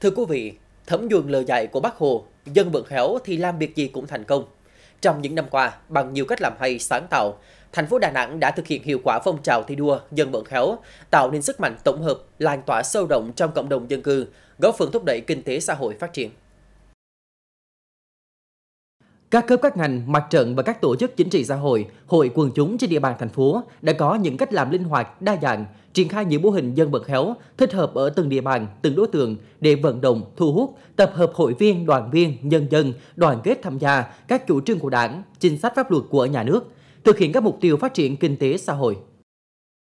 Thưa quý vị, thấm nhuần lời dạy của bác Hồ, dân vận khéo thì làm việc gì cũng thành công. Trong những năm qua, bằng nhiều cách làm hay sáng tạo, thành phố Đà Nẵng đã thực hiện hiệu quả phong trào thi đua dân vận khéo, tạo nên sức mạnh tổng hợp, lan tỏa sâu rộng trong cộng đồng dân cư, góp phần thúc đẩy kinh tế xã hội phát triển. Các cấp các ngành, mặt trận và các tổ chức chính trị xã hội, hội quần chúng trên địa bàn thành phố đã có những cách làm linh hoạt, đa dạng, triển khai những mô hình dân vận khéo, thích hợp ở từng địa bàn, từng đối tượng để vận động, thu hút, tập hợp hội viên, đoàn viên, nhân dân, đoàn kết tham gia các chủ trương của đảng, chính sách pháp luật của nhà nước, thực hiện các mục tiêu phát triển kinh tế xã hội.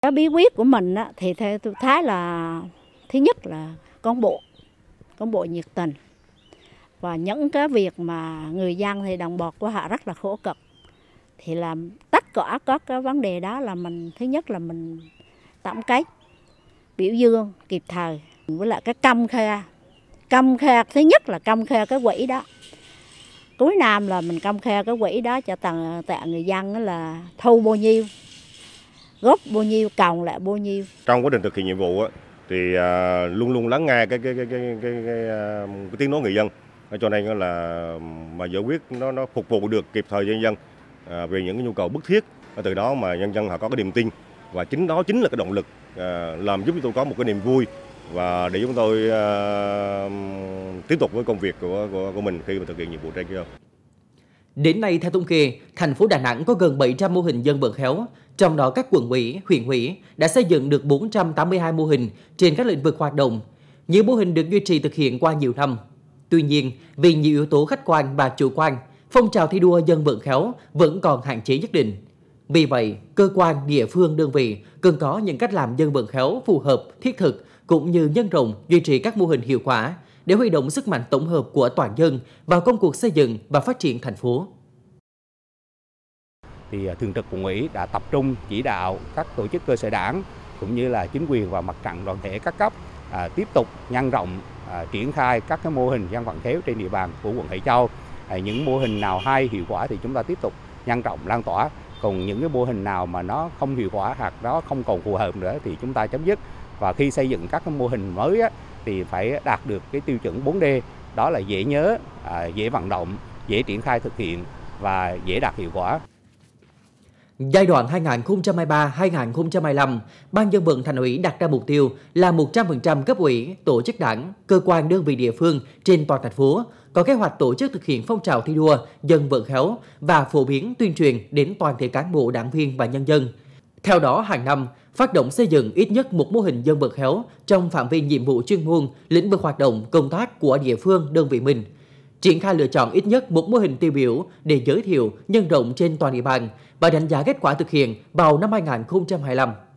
Cái bí quyết của mình thì theo tôi thấy là thứ nhất là cán bộ, cán bộ nhiệt tình, và những cái việc mà người dân thì đồng bọt của họ rất là khổ cực thì là tất cả các cái vấn đề đó là mình thứ nhất là mình tổng kết biểu dương kịp thời với lại cái công khe công khe thứ nhất là công khe cái quỹ đó cuối năm là mình công khe cái quỹ đó cho tặng tạ người dân là thu bao nhiêu góp bao nhiêu cộng lại bao nhiêu trong quá trình thực hiện nhiệm vụ á, thì à, luôn luôn lắng nghe cái cái cái cái, cái, cái, cái à, tiếng nói người dân cho nên là mà giải quyết nó nó phục vụ được kịp thời nhân dân à, về những cái nhu cầu bức thiết à, từ đó mà nhân dân họ có cái niềm tin và chính đó chính là cái động lực à, làm giúp chúng tôi có một cái niềm vui và để chúng tôi tiếp tục với công việc của của, của mình khi mà thực hiện nhiệm vụ trên kia. Đến nay theo thống kê, thành phố Đà Nẵng có gần 700 mô hình dân vận khéo, trong đó các quận ủy, huyện ủy đã xây dựng được 482 mô hình trên các lĩnh vực hoạt động. nhiều mô hình được duy trì thực hiện qua nhiều năm, Tuy nhiên, vì nhiều yếu tố khách quan và chủ quan, phong trào thi đua dân vận khéo vẫn còn hạn chế nhất định. Vì vậy, cơ quan, địa phương, đơn vị cần có những cách làm dân vận khéo phù hợp, thiết thực cũng như nhân rộng duy trì các mô hình hiệu quả để huy động sức mạnh tổng hợp của toàn dân vào công cuộc xây dựng và phát triển thành phố. Thì à, thường trực quận ủy đã tập trung chỉ đạo các tổ chức cơ sở đảng cũng như là chính quyền và mặt trận đoàn thể các cấp à, tiếp tục nhân rộng à, triển khai các cái mô hình dân vận khéo trên địa bàn của quận Hải Châu. À, những mô hình nào hay hiệu quả thì chúng ta tiếp tục nhân rộng lan tỏa. Còn những cái mô hình nào mà nó không hiệu quả hoặc đó không còn phù hợp nữa thì chúng ta chấm dứt. Và khi xây dựng các cái mô hình mới á, thì phải đạt được cái tiêu chuẩn 4D đó là dễ nhớ, à, dễ vận động, dễ triển khai thực hiện và dễ đạt hiệu quả. Giai đoạn 2023-2025, Ban dân vận thành ủy đặt ra mục tiêu là 100% cấp ủy, tổ chức đảng, cơ quan đơn vị địa phương trên toàn thành phố có kế hoạch tổ chức thực hiện phong trào thi đua, dân vận khéo và phổ biến tuyên truyền đến toàn thể cán bộ đảng viên và nhân dân. Theo đó, hàng năm, phát động xây dựng ít nhất một mô hình dân vận khéo trong phạm vi nhiệm vụ chuyên môn, lĩnh vực hoạt động, công tác của địa phương, đơn vị mình – triển khai lựa chọn ít nhất một mô hình tiêu biểu để giới thiệu, nhân rộng trên toàn địa bàn và đánh giá kết quả thực hiện vào năm 2025.